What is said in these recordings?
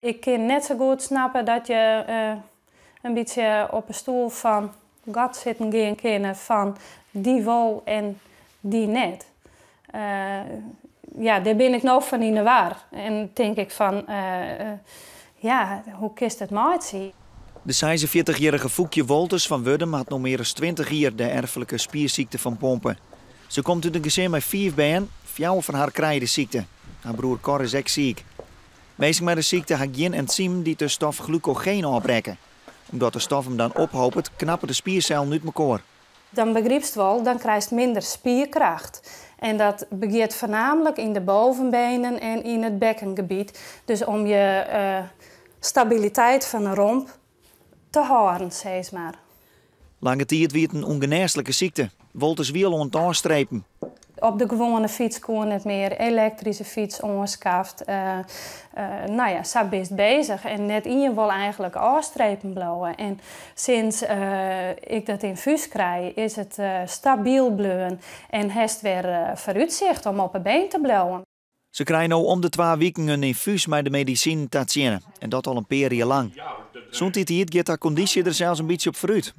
Ik kan net zo goed snappen dat je eh, een beetje op een stoel van God zitten gaan kennen van die wel en die net. Eh, ja, daar ben ik nog van in de waar. En denk ik van, eh, ja, hoe kist het nou maar zien? De 46-jarige Foekje Wolters van Wurdem had nog meer dan 20 jaar de erfelijke spierziekte van pompen. Ze komt in een gezin met vier bijen, vier van haar krijgen ziekte. Haar broer Cor is ook ziek. Wees met de ziekte had geen enzym die de stof glucogeen oprekken. Omdat de stof hem dan ophoopt, knappen de spiercel niet elkaar. Dan begrijpt wel, dan krijgt minder spierkracht. En dat begint voornamelijk in de bovenbenen en in het bekkengebied. Dus om je eh, stabiliteit van de romp te houden, zeg maar. Lange tijd werd het een ongeneeslijke ziekte. Wolters wiel ontstrepen op de gewone fiets kon het meer, elektrische fiets ongeskaft. Uh, uh, nou ja, ze best bezig en net in je wil eigenlijk afstrepen blauwen. En sinds eh, ik dat infuus krijg, is het stabiel bluwen en heeft weer vooruitzicht om op een been te blowen. Ze krijgen nu om de twee weken een infuus met de medicijn Tatienne. En dat al een periode lang. Zond dit hier gaat haar conditie er zelfs een beetje op vooruit.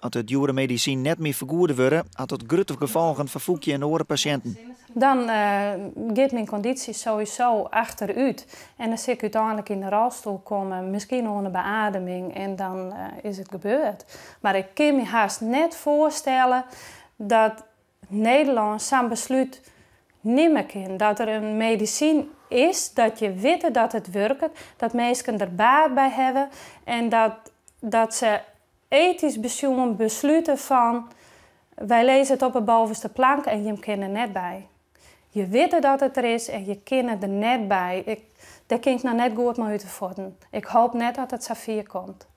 Als het jure medicijn net meer vergoeden worden, had het grote gevolgen voor je en oren patiënten. Dan uh, eh, gaat mijn conditie sowieso achteruit. En dan zit ik uiteindelijk in de rolstoel komen, misschien onder beademing en dan eh, is het gebeurd. Maar ik kan me haast net voorstellen dat Nederland zijn besluit nimmer Dat er een medicijn is, dat je weet dat het werkt, dat mensen er baat bij hebben en dat, dat ze ethisch besluiten van... wij lezen het op de bovenste plank en je kent er net bij. Je weet dat het er is en je kind er net bij. Ik, dat kan ik nou net goed maar uit te Ik hoop net dat het Safir komt.